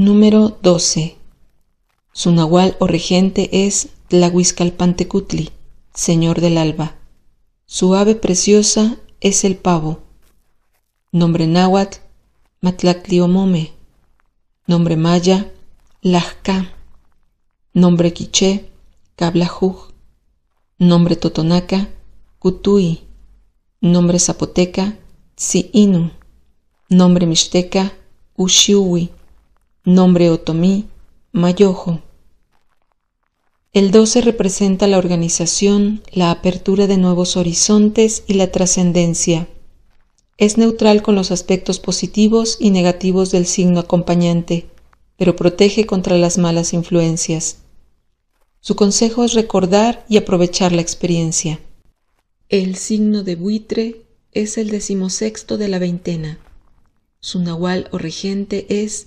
Número 12. Su nahual o regente es Tlahuizcalpantecutli, señor del alba. Su ave preciosa es el pavo. Nombre náhuatl, Matlacliomome. Nombre maya, Lajca. Nombre quiché, Cablajuj. Nombre totonaca, Cutui. Nombre zapoteca, Siinu Nombre mixteca, Uxiui. Nombre otomí, Mayojo. El 12 representa la organización, la apertura de nuevos horizontes y la trascendencia. Es neutral con los aspectos positivos y negativos del signo acompañante, pero protege contra las malas influencias. Su consejo es recordar y aprovechar la experiencia. El signo de buitre es el decimosexto de la veintena. Su nahual o regente es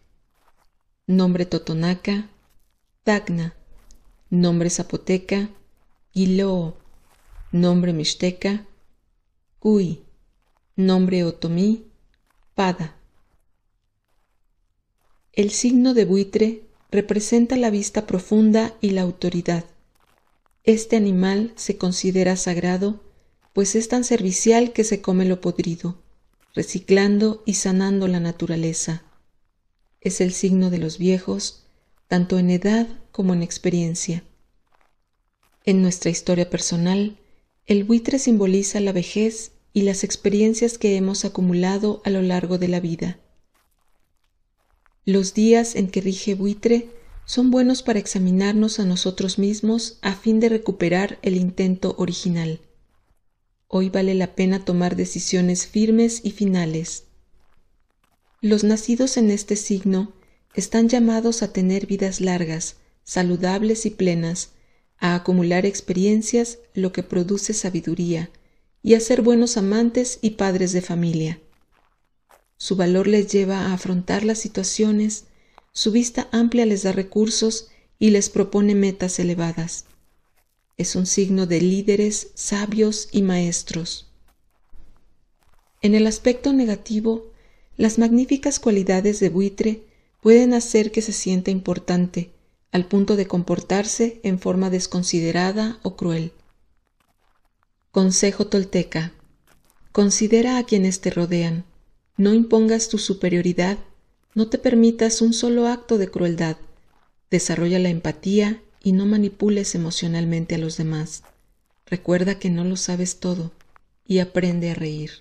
nombre totonaca, tacna, nombre zapoteca, guiloo, nombre mixteca, cuy, nombre otomí, pada. El signo de buitre representa la vista profunda y la autoridad. Este animal se considera sagrado, pues es tan servicial que se come lo podrido, reciclando y sanando la naturaleza es el signo de los viejos, tanto en edad como en experiencia. En nuestra historia personal, el buitre simboliza la vejez y las experiencias que hemos acumulado a lo largo de la vida. Los días en que rige buitre son buenos para examinarnos a nosotros mismos a fin de recuperar el intento original. Hoy vale la pena tomar decisiones firmes y finales. Los nacidos en este signo están llamados a tener vidas largas, saludables y plenas, a acumular experiencias, lo que produce sabiduría, y a ser buenos amantes y padres de familia. Su valor les lleva a afrontar las situaciones, su vista amplia les da recursos y les propone metas elevadas. Es un signo de líderes, sabios y maestros. En el aspecto negativo, las magníficas cualidades de buitre pueden hacer que se sienta importante, al punto de comportarse en forma desconsiderada o cruel. Consejo tolteca. Considera a quienes te rodean. No impongas tu superioridad. No te permitas un solo acto de crueldad. Desarrolla la empatía y no manipules emocionalmente a los demás. Recuerda que no lo sabes todo y aprende a reír.